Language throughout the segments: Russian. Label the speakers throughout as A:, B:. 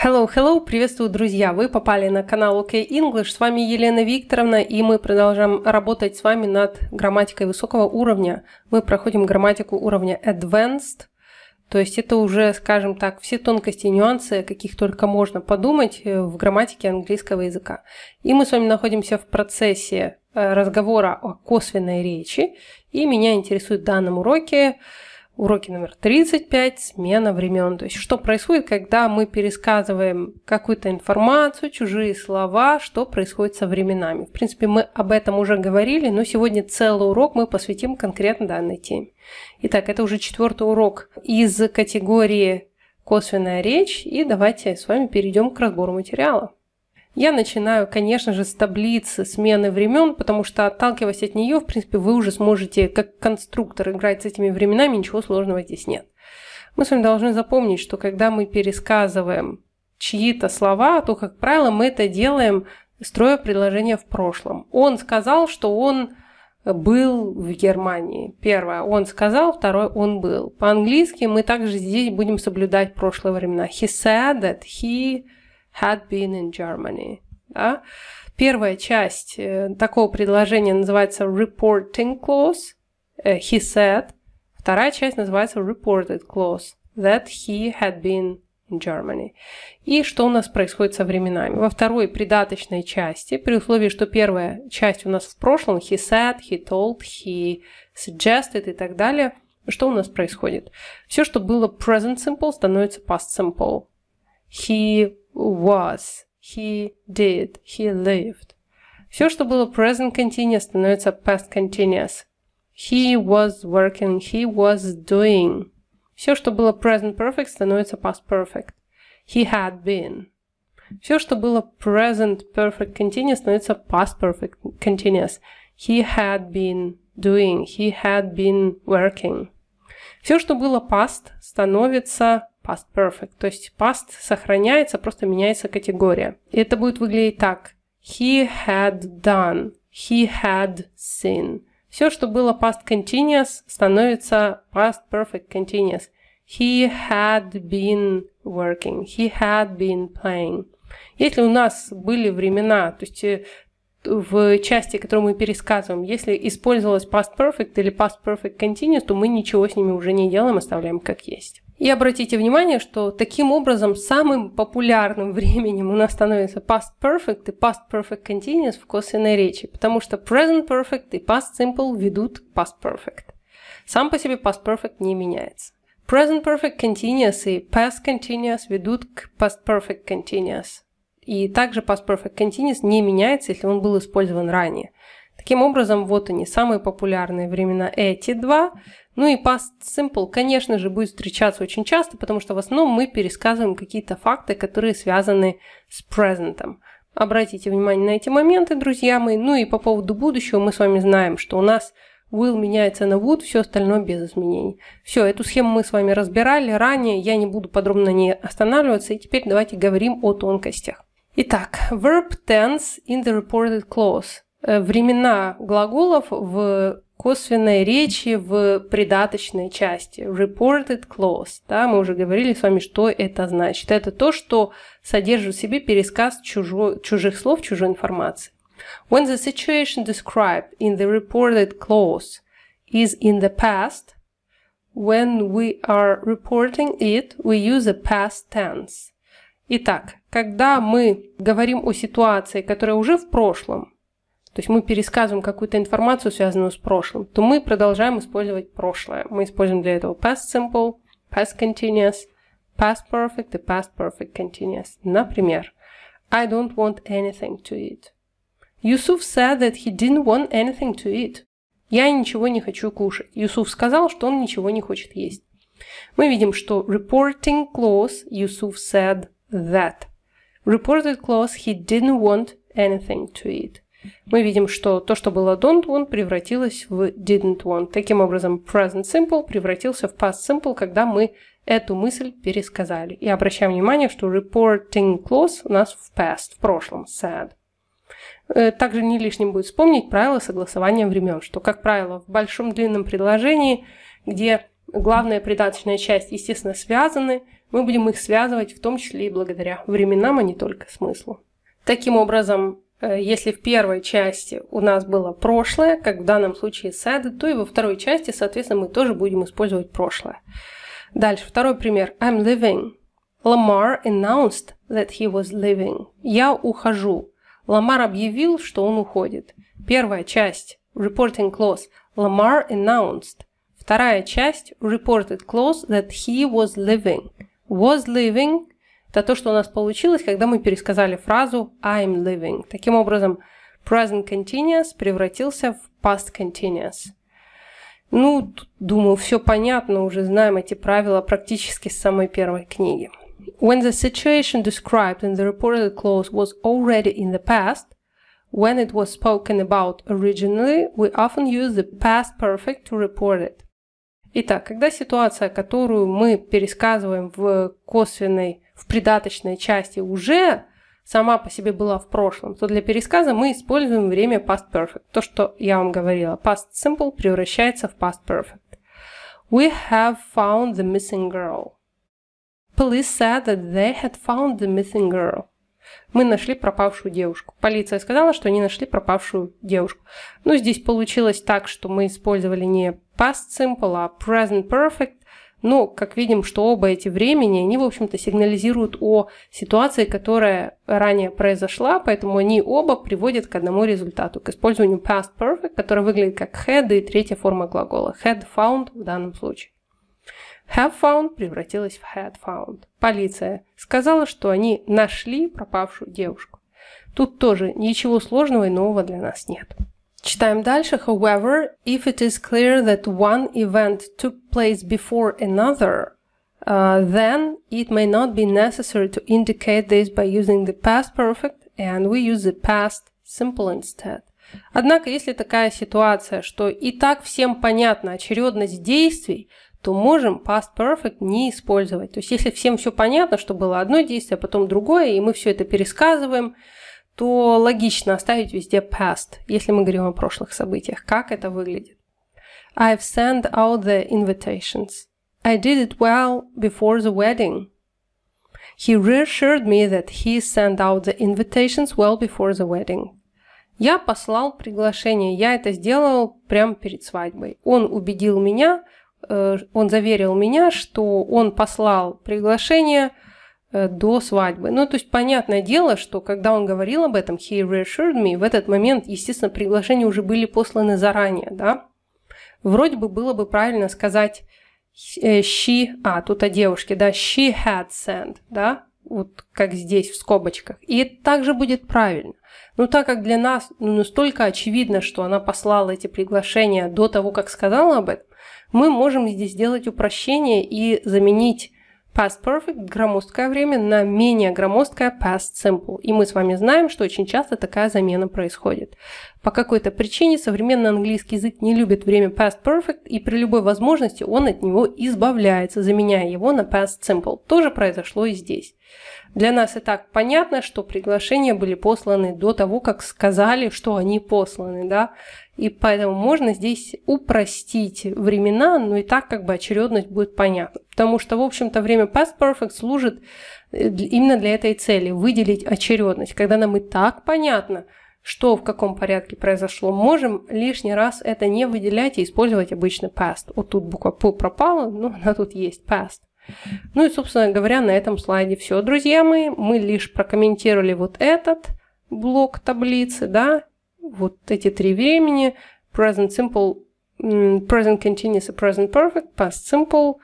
A: Hello, hello, приветствую, друзья! Вы попали на канал OK English, с вами Елена Викторовна, и мы продолжаем работать с вами над грамматикой высокого уровня. Мы проходим грамматику уровня Advanced, то есть это уже, скажем так, все тонкости и нюансы, каких только можно подумать э, в грамматике английского языка. И мы с вами находимся в процессе э, разговора о косвенной речи, и меня интересует в данном уроке Уроки номер 35, смена времен. То есть, что происходит, когда мы пересказываем какую-то информацию, чужие слова, что происходит со временами. В принципе, мы об этом уже говорили, но сегодня целый урок мы посвятим конкретно данной теме. Итак, это уже четвертый урок из категории косвенная речь, и давайте с вами перейдем к разбору материала. Я начинаю, конечно же, с таблицы смены времен, потому что отталкиваясь от нее, в принципе, вы уже сможете как конструктор играть с этими временами, ничего сложного здесь нет. Мы с вами должны запомнить, что когда мы пересказываем чьи-то слова, то, как правило, мы это делаем, строя предложение в прошлом. Он сказал, что он был в Германии. Первое, он сказал, второе, он был. По-английски мы также здесь будем соблюдать прошлое времена. He said that he had been in Germany. Да? Первая часть э, такого предложения называется reporting clause, э, he said. Вторая часть называется reported clause, that he had been in Germany. И что у нас происходит со временами? Во второй придаточной части, при условии, что первая часть у нас в прошлом, he said, he told, he suggested и так далее, что у нас происходит? Все, что было present simple, становится past simple. He was, he did, he lived. Все, что было present continuous, становится past continuous. He was working, he was doing. Все, что было present perfect, становится past perfect. He had been. Все, что было present perfect continuous, становится past perfect continuous. He had been doing, he had been working. Все, что было past, становится past perfect. То есть past сохраняется, просто меняется категория. И это будет выглядеть так. He had done. He had seen. Все, что было past continuous, становится past perfect continuous. He had been working. He had been playing. Если у нас были времена, то есть э, в части, которую мы пересказываем, если использовалось past perfect или past perfect continuous, то мы ничего с ними уже не делаем, оставляем как есть. И обратите внимание, что таким образом самым популярным временем у нас становится past perfect и past perfect continuous в косвенной речи, потому что present perfect и past simple ведут past perfect. Сам по себе past perfect не меняется. Present perfect continuous и past continuous ведут к past perfect continuous. И также past perfect continuous не меняется, если он был использован ранее. Таким образом, вот они, самые популярные времена эти два, ну и past simple, конечно же, будет встречаться очень часто, потому что в основном мы пересказываем какие-то факты, которые связаны с present. Обратите внимание на эти моменты, друзья мои. Ну и по поводу будущего мы с вами знаем, что у нас will меняется на would, все остальное без изменений. Все, эту схему мы с вами разбирали ранее, я не буду подробно на ней останавливаться. И теперь давайте говорим о тонкостях. Итак, verb tense in the reported clause. Э, времена глаголов в косвенной речи в придаточной части. Reported clause. Да, мы уже говорили с вами, что это значит. Это то, что содержит в себе пересказ чужо, чужих слов, чужой информации. When the situation described in the reported clause is in the past, when we are reporting it, we use a past tense. Итак, когда мы говорим о ситуации, которая уже в прошлом, то есть мы пересказываем какую-то информацию, связанную с прошлым, то мы продолжаем использовать прошлое. Мы используем для этого past simple, past continuous, past perfect и past perfect continuous. Например, I don't want anything to eat. Yusuf said that he didn't want anything to eat. Я ничего не хочу кушать. Юсуф сказал, что он ничего не хочет есть. Мы видим, что reporting clause Yusuf said that. Reported clause he didn't want anything to eat. Мы видим, что то, что было don't want, превратилось в didn't want. Таким образом, present simple превратился в past simple, когда мы эту мысль пересказали. И обращаем внимание, что reporting clause у нас в past, в прошлом, sad. Э, также не лишним будет вспомнить правило согласования времен, что, как правило, в большом длинном предложении, где главная придаточная часть, естественно, связаны, мы будем их связывать в том числе и благодаря временам, а не только смыслу. Таким образом, Э, если в первой части у нас было прошлое, как в данном случае сады, то и во второй части, соответственно, мы тоже будем использовать прошлое. Дальше, второй пример. I'm leaving. Lamar announced that he was leaving. Я ухожу. Ламар объявил, что он уходит. Первая часть. Reporting clause. Lamar announced. Вторая часть. Reported clause that he was leaving. Was leaving – это то, что у нас получилось, когда мы пересказали фразу I'm living. Таким образом, present continuous превратился в past continuous. Ну, думаю, все понятно, уже знаем эти правила практически с самой первой книги. When the situation described in the reported clause was already in the past, when it was spoken about originally, we often use the past perfect to report it. Итак, когда ситуация, которую мы пересказываем в косвенной в придаточной части уже сама по себе была в прошлом, то для пересказа мы используем время past perfect. То, что я вам говорила, past simple превращается в past perfect. We have found the missing girl. Police said that they had found the missing girl. Мы нашли пропавшую девушку. Полиция сказала, что они нашли пропавшую девушку. Но здесь получилось так, что мы использовали не past simple, а present perfect, но, как видим, что оба эти времени, они, в общем-то, сигнализируют о ситуации, которая ранее произошла, поэтому они оба приводят к одному результату, к использованию past perfect, который выглядит как had и третья форма глагола, had found в данном случае. Have found превратилась в had found. Полиция сказала, что они нашли пропавшую девушку. Тут тоже ничего сложного и нового для нас нет. Читаем дальше. However, if it is clear that one event took place before another, uh, then it may not be necessary to indicate this by using the past perfect, and we use the past simple instead. Однако, если такая ситуация, что и так всем понятна очередность действий, то можем past perfect не использовать. То есть, если всем все понятно, что было одно действие, а потом другое, и мы все это пересказываем, то логично оставить везде past, если мы говорим о прошлых событиях. Как это выглядит? I've sent out the invitations. I did it well before the wedding. He reassured me that he sent out the invitations well before the wedding. Я послал приглашение, я это сделал прямо перед свадьбой. Он убедил меня, э, он заверил меня, что он послал приглашение – Э, до свадьбы. Ну, то есть, понятное дело, что когда он говорил об этом, he reassured me, в этот момент, естественно, приглашения уже были посланы заранее, да. Вроде бы было бы правильно сказать э, she, а, тут о девушке, да, she had sent, да, вот как здесь в скобочках. И это также будет правильно. Но так как для нас ну, настолько очевидно, что она послала эти приглашения до того, как сказала об этом, мы можем здесь сделать упрощение и заменить past perfect – громоздкое время на менее громоздкое past simple. И мы с вами знаем, что очень часто такая замена происходит. По какой-то причине современный английский язык не любит время past perfect, и при любой возможности он от него избавляется, заменяя его на past simple. Тоже произошло и здесь. Для нас и так понятно, что приглашения были посланы до того, как сказали, что они посланы, да, и поэтому можно здесь упростить времена, но и так как бы очередность будет понятна. Потому что, в общем-то, время past perfect служит э, именно для этой цели – выделить очередность. Когда нам и так понятно, что в каком порядке произошло, можем лишний раз это не выделять и использовать обычный past. Вот тут буква P пропала, но она тут есть, past. Ну и, собственно говоря, на этом слайде все, друзья мои. Мы лишь прокомментировали вот этот блок таблицы, да, вот эти три времени, present simple, present continuous и present perfect, past simple,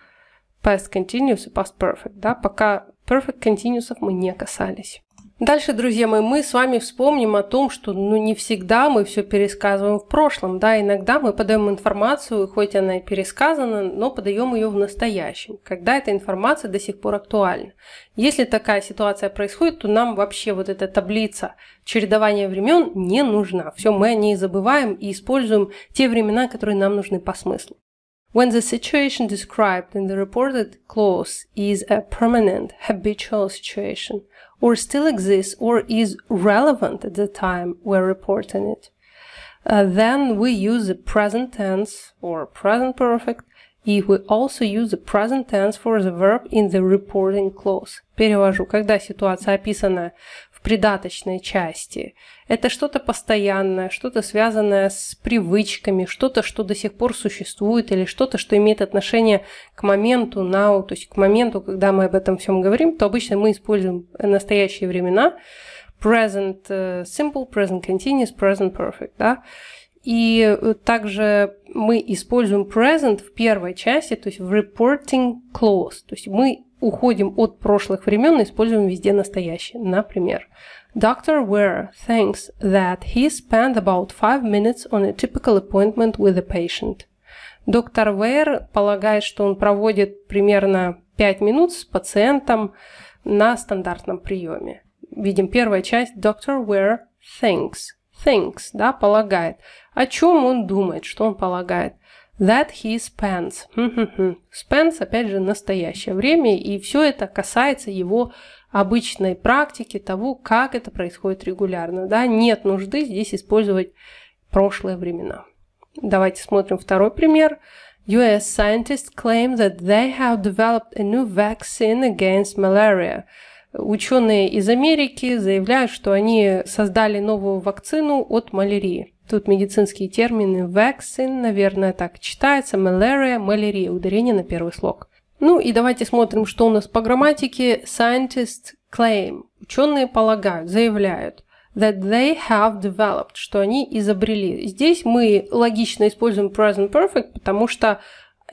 A: past continuous и past perfect, да, пока perfect continuous мы не касались. Дальше, друзья мои, мы с вами вспомним о том, что ну, не всегда мы все пересказываем в прошлом. Да, иногда мы подаем информацию, хоть она и пересказана, но подаем ее в настоящем, когда эта информация до сих пор актуальна. Если такая ситуация происходит, то нам вообще вот эта таблица чередования времен не нужна. Все, мы о ней забываем и используем те времена, которые нам нужны по смыслу. When the situation described in the reported clause is a permanent, habitual situation, or still exists or is relevant at the time we're reporting it, uh, then we use the present tense or present perfect if we also use the present tense for the verb in the reporting clause. Перевожу. Когда ситуация описана придаточной части. Это что-то постоянное, что-то связанное с привычками, что-то, что до сих пор существует, или что-то, что имеет отношение к моменту now, то есть к моменту, когда мы об этом всем говорим, то обычно мы используем настоящие времена, present э, simple, present continuous, present perfect, да, и э, также мы используем present в первой части, то есть в reporting clause. То есть мы уходим от прошлых времен и используем везде настоящее. Например, Dr. Ware thinks that he spent about five minutes on a typical appointment with a patient. Доктор Вэр полагает, что он проводит примерно 5 минут с пациентом на стандартном приеме. Видим первая часть Dr. Ware thinks. Thinks, да, полагает. О чем он думает, что он полагает. That he spends. spends, опять же, настоящее время, и все это касается его обычной практики, того, как это происходит регулярно. Да? Нет нужды здесь использовать прошлые времена. Давайте смотрим второй пример. US scientists claim that they have developed a new vaccine against malaria – Ученые из Америки заявляют, что они создали новую вакцину от малярии. Тут медицинские термины vaccine, наверное, так читается, malaria, малярия, ударение на первый слог. Ну и давайте смотрим, что у нас по грамматике. Scientists claim. Ученые полагают, заявляют that they have developed, что они изобрели. Здесь мы логично используем present perfect, потому что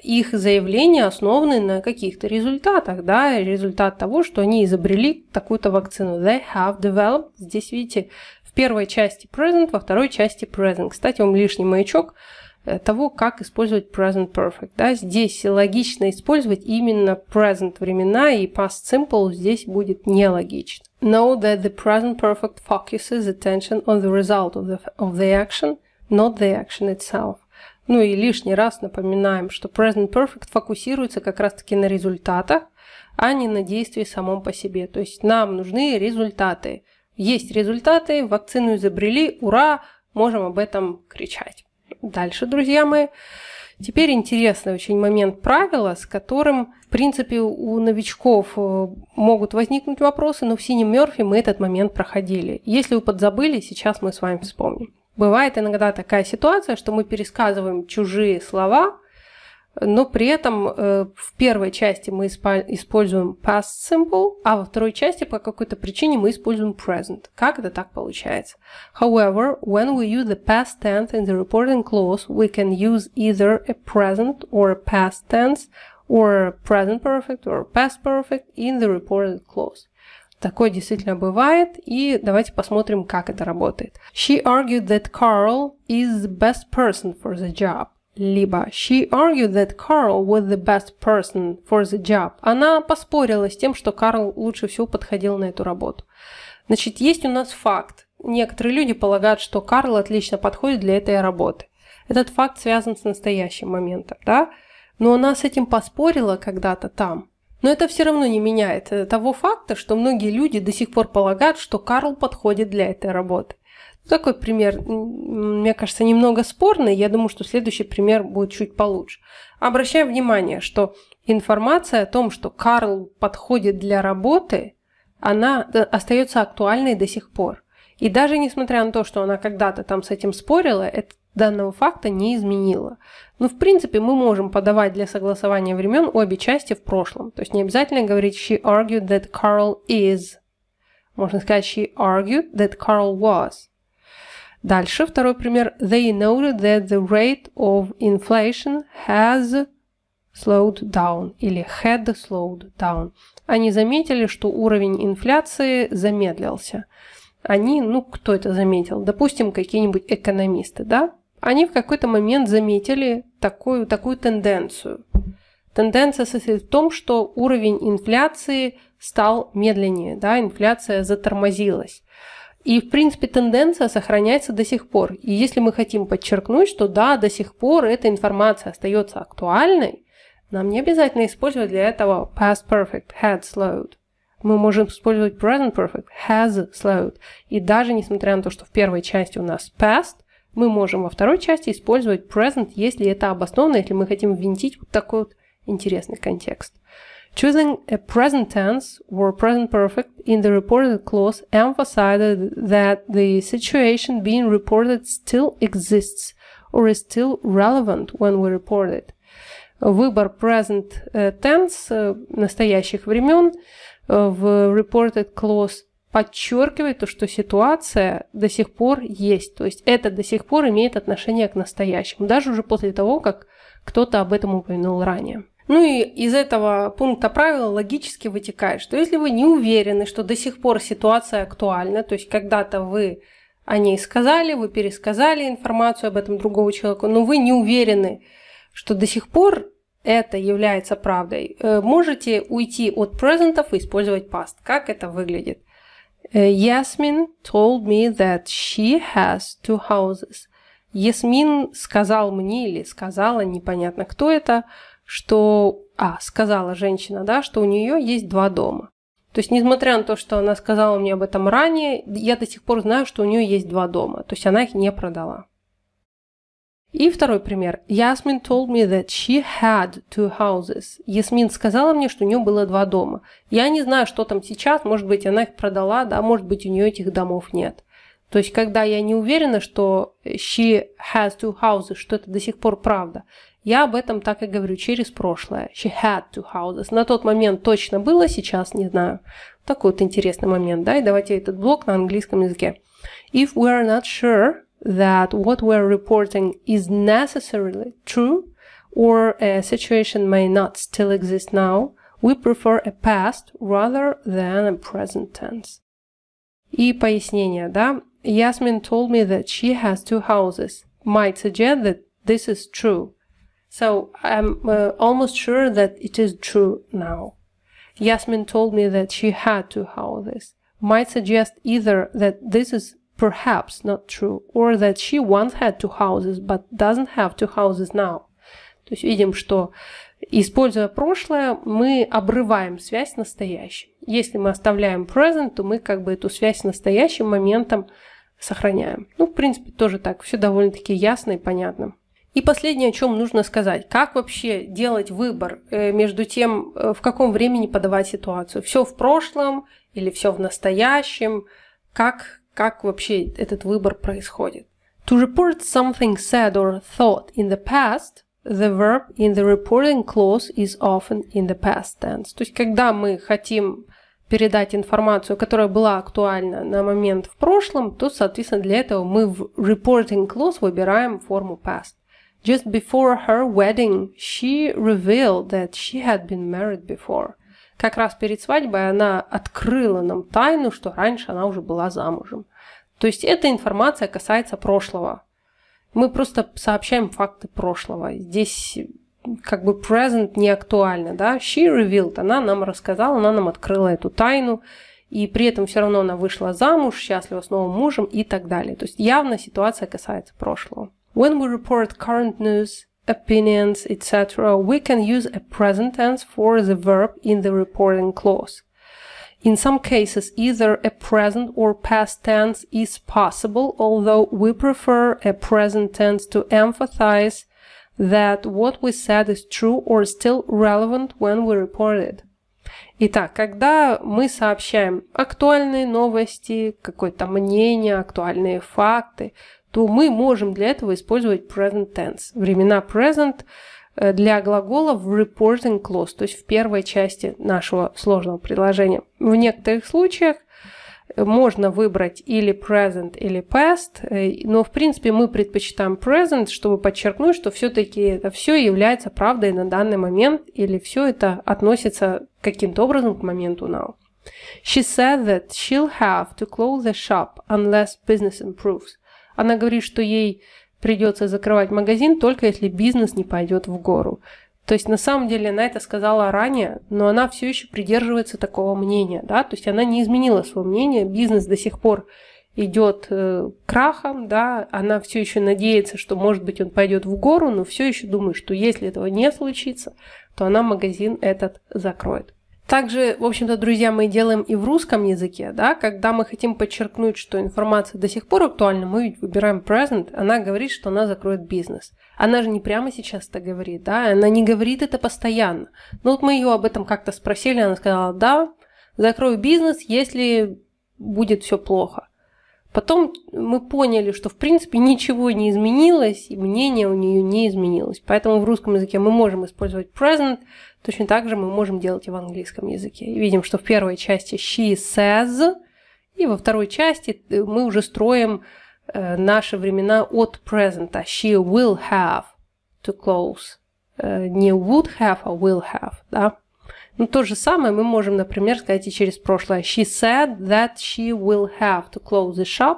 A: их заявления основаны на каких-то результатах, да, результат того, что они изобрели такую-то вакцину. They have developed. Здесь, видите, в первой части present, во второй части present. Кстати, вам лишний маячок э, того, как использовать present perfect. Да? Здесь логично использовать именно present времена, и past simple здесь будет нелогично. Know that the present perfect focuses attention on the result of the, of the action, not the action itself. Ну и лишний раз напоминаем, что present perfect фокусируется как раз-таки на результатах, а не на действии самом по себе. То есть нам нужны результаты. Есть результаты, вакцину изобрели, ура, можем об этом кричать. Дальше, друзья мои, теперь интересный очень момент правила, с которым, в принципе, у новичков э, могут возникнуть вопросы, но в синем Мерфи мы этот момент проходили. Если вы подзабыли, сейчас мы с вами вспомним. Бывает иногда такая ситуация, что мы пересказываем чужие слова, но при этом в первой части мы используем past simple, а во второй части по какой-то причине мы используем present. Как это так получается? However, when we use the past tense in the reporting clause, we can use either a present or a past tense, or a present perfect or past perfect in the reported clause. Такое действительно бывает, и давайте посмотрим, как это работает. She argued that Carl is the best person for the job. Либо she argued that Carl was the best person for the job. Она поспорила с тем, что Карл лучше всего подходил на эту работу. Значит, есть у нас факт. Некоторые люди полагают, что Карл отлично подходит для этой работы. Этот факт связан с настоящим моментом, да? Но она с этим поспорила когда-то там. Но это все равно не меняет э, того факта, что многие люди до сих пор полагают, что Карл подходит для этой работы. Такой пример, мне кажется, немного спорный. Я думаю, что следующий пример будет чуть получше. Обращаем внимание, что информация о том, что Карл подходит для работы, она э, остается актуальной до сих пор. И даже несмотря на то, что она когда-то там с этим спорила, это данного факта не изменило. Но ну, в принципе мы можем подавать для согласования времен обе части в прошлом. То есть не обязательно говорить she argued that Carl is. Можно сказать she argued that Carl was. Дальше второй пример. They noted that the rate of inflation has slowed down или had slowed down. Они заметили, что уровень инфляции замедлился они, ну, кто это заметил, допустим, какие-нибудь экономисты, да, они в какой-то момент заметили такую, такую тенденцию. Тенденция состоит в том, что уровень инфляции стал медленнее, да, инфляция затормозилась. И, в принципе, тенденция сохраняется до сих пор. И если мы хотим подчеркнуть, что да, до сих пор эта информация остается актуальной, нам не обязательно использовать для этого past perfect, had slowed. Мы можем использовать present perfect, has slowed. И даже несмотря на то, что в первой части у нас past, мы можем во второй части использовать present, если это обосновано, если мы хотим ввинтить вот такой вот интересный контекст. Choosing a present tense or present perfect in the reported clause emphasizes that the situation being reported still exists or is still relevant when we report it. Выбор present tense настоящих времен в reported clause подчеркивает то, что ситуация до сих пор есть. То есть это до сих пор имеет отношение к настоящему, даже уже после того, как кто-то об этом упомянул ранее. Ну и из этого пункта правила логически вытекает, что если вы не уверены, что до сих пор ситуация актуальна, то есть когда-то вы о ней сказали, вы пересказали информацию об этом другому человеку, но вы не уверены, что до сих пор это является правдой, э, можете уйти от презентов и использовать past. Как это выглядит? Э, Ясмин told me that she has two houses. Ясмин сказал мне или сказала, непонятно кто это, что... А, сказала женщина, да, что у нее есть два дома. То есть, несмотря на то, что она сказала мне об этом ранее, я до сих пор знаю, что у нее есть два дома. То есть, она их не продала. И второй пример. Yasmin told me that she had two houses. Ясмин сказала мне, что у нее было два дома. Я не знаю, что там сейчас. Может быть, она их продала, да, может быть, у нее этих домов нет. То есть, когда я не уверена, что she has two houses, что это до сих пор правда, я об этом так и говорю через прошлое. She had two houses. На тот момент точно было, сейчас не знаю. Такой вот интересный момент, да? И давайте этот блок на английском языке. If we are not sure, that what we're reporting is necessarily true or a situation may not still exist now, we prefer a past rather than a present tense. И пояснение, да? Yasmin told me that she has two houses. Might suggest that this is true. So I'm uh, almost sure that it is true now. Yasmin told me that she had two houses. Might suggest either that this is perhaps not true, or that she once had two houses, but doesn't have two houses now. То есть видим, что используя прошлое, мы обрываем связь с настоящим. Если мы оставляем present, то мы как бы эту связь с настоящим моментом сохраняем. Ну, в принципе, тоже так, все довольно-таки ясно и понятно. И последнее, о чем нужно сказать. Как вообще делать выбор э, между тем, э, в каком времени подавать ситуацию? Все в прошлом или все в настоящем? Как, как вообще этот выбор происходит. To report something said or thought in the past, the verb in the reporting clause is often in the past tense. То есть, когда мы хотим передать информацию, которая была актуальна на момент в прошлом, то, соответственно, для этого мы в reporting clause выбираем форму past. Just before her wedding, she revealed that she had been married before. Как раз перед свадьбой она открыла нам тайну, что раньше она уже была замужем. То есть эта информация касается прошлого. Мы просто сообщаем факты прошлого. Здесь как бы present не актуально, да. She revealed, она нам рассказала, она нам открыла эту тайну, и при этом все равно она вышла замуж, счастлива с новым мужем и так далее. То есть явно ситуация касается прошлого. When we report current news, opinions, etc., we can use a present tense for the verb in the reporting clause. In some cases, either a present or past tense is possible, although we prefer a present tense to emphasize that what we said is true or still relevant when we report it. Итак, когда мы сообщаем актуальные новости, какое-то мнение, актуальные факты, то мы можем для этого использовать present tense. Времена present э, для глагола в reporting clause, то есть в первой части нашего сложного предложения. В некоторых случаях э, можно выбрать или present, или past, э, но в принципе мы предпочитаем present, чтобы подчеркнуть, что все-таки это все является правдой на данный момент, или все это относится каким-то образом к моменту now. She said that she'll have to close the shop unless business improves. Она говорит, что ей придется закрывать магазин только если бизнес не пойдет в гору. То есть на самом деле она это сказала ранее, но она все еще придерживается такого мнения, да, то есть она не изменила свое мнение, бизнес до сих пор идет э, крахом, да, она все еще надеется, что может быть он пойдет в гору, но все еще думает, что если этого не случится, то она магазин этот закроет. Также, в общем-то, друзья, мы делаем и в русском языке, да, когда мы хотим подчеркнуть, что информация до сих пор актуальна, мы ведь выбираем present, она говорит, что она закроет бизнес. Она же не прямо сейчас это говорит, да, она не говорит это постоянно. Но ну, вот мы ее об этом как-то спросили, она сказала, да, закрою бизнес, если будет все плохо. Потом мы поняли, что в принципе ничего не изменилось, и мнение у нее не изменилось. Поэтому в русском языке мы можем использовать present, Точно так же мы можем делать и в английском языке. Видим, что в первой части she says, и во второй части э, мы уже строим э, наши времена от present. А she will have to close. Э, не would have, а will have. Да? Но ну, то же самое мы можем, например, сказать и через прошлое. She said that she will have to close the shop.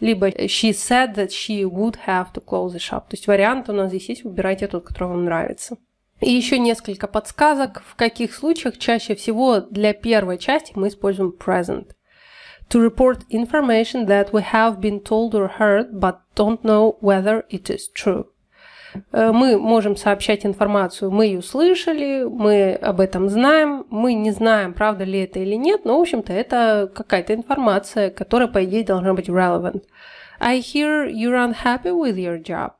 A: Либо she said that she would have to close the shop. То есть вариант у нас здесь есть. Выбирайте тот, который вам нравится. И еще несколько подсказок, в каких случаях чаще всего для первой части мы используем present. To report information that we have been told or heard, but don't know whether it is true. Э, мы можем сообщать информацию, мы ее слышали, мы об этом знаем, мы не знаем, правда ли это или нет, но, в общем-то, это какая-то информация, которая, по идее, должна быть relevant. I hear you're unhappy with your job.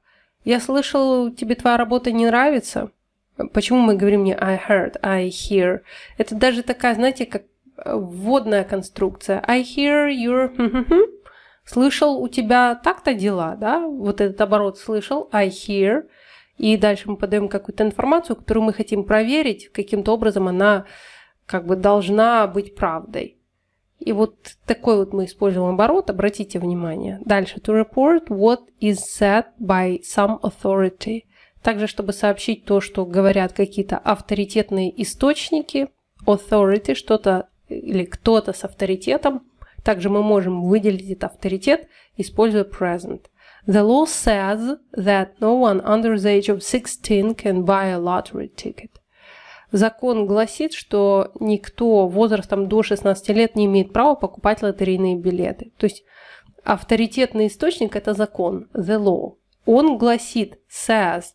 A: Я слышал, тебе твоя работа не нравится. Почему мы говорим не I heard, I hear? Это даже такая, знаете, как э, вводная конструкция. I hear your... Слышал, у тебя так-то дела, да? Вот этот оборот слышал, I hear. И дальше мы подаем какую-то информацию, которую мы хотим проверить, каким-то образом она как бы должна быть правдой. И вот такой вот мы используем оборот, обратите внимание. Дальше, to report what is said by some authority – также, чтобы сообщить то, что говорят какие-то авторитетные источники, authority, что-то или кто-то с авторитетом, также мы можем выделить этот авторитет, используя present. The law says that no one under the age of 16 can buy a lottery ticket. Закон гласит, что никто возрастом до 16 лет не имеет права покупать лотерейные билеты. То есть авторитетный источник – это закон, the law. Он гласит, says –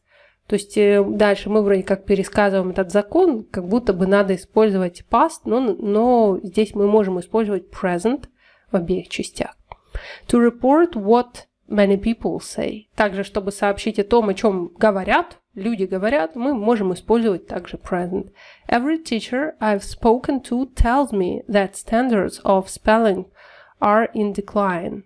A: то есть э, дальше мы вроде как пересказываем этот закон, как будто бы надо использовать past, но, но здесь мы можем использовать present в обеих частях. To report what many people say. Также, чтобы сообщить о том, о чем говорят, люди говорят, мы можем использовать также present. Every teacher I've spoken to tells me that standards of spelling are in decline.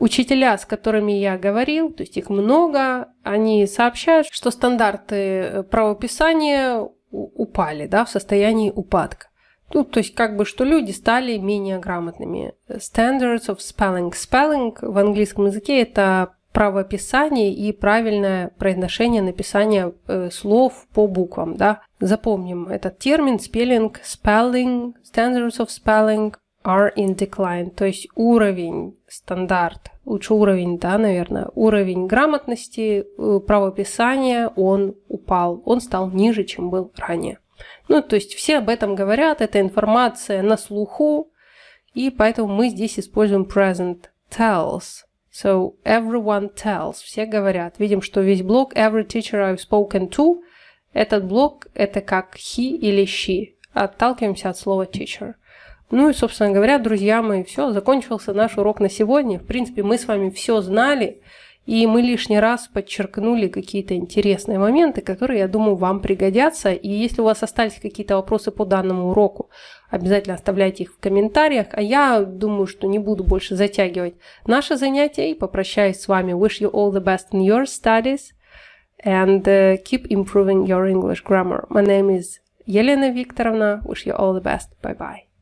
A: Учителя, с которыми я говорил, то есть их много, они сообщают, что стандарты э, правописания упали, да, в состоянии упадка. Ну, то есть как бы, что люди стали менее грамотными. Standards of spelling. Spelling в английском языке это правописание и правильное произношение написания э, слов по буквам, да. Запомним этот термин spelling, spelling, standards of spelling, are in decline, то есть уровень, стандарт, лучше уровень, да, наверное, уровень грамотности, э, правописания, он упал, он стал ниже, чем был ранее. Ну, то есть все об этом говорят, эта информация на слуху, и поэтому мы здесь используем present tells. So everyone tells, все говорят. Видим, что весь блок every teacher I've spoken to, этот блок это как he или she. Отталкиваемся от слова teacher. Ну и, собственно говоря, друзья мои, все, закончился наш урок на сегодня. В принципе, мы с вами все знали, и мы лишний раз подчеркнули какие-то интересные моменты, которые, я думаю, вам пригодятся. И если у вас остались какие-то вопросы по данному уроку, обязательно оставляйте их в комментариях. А я думаю, что не буду больше затягивать наше занятие и попрощаюсь с вами. Wish you all the best in your studies and э, keep improving your English grammar. My name is Елена Викторовна. Wish you all the best. Bye-bye.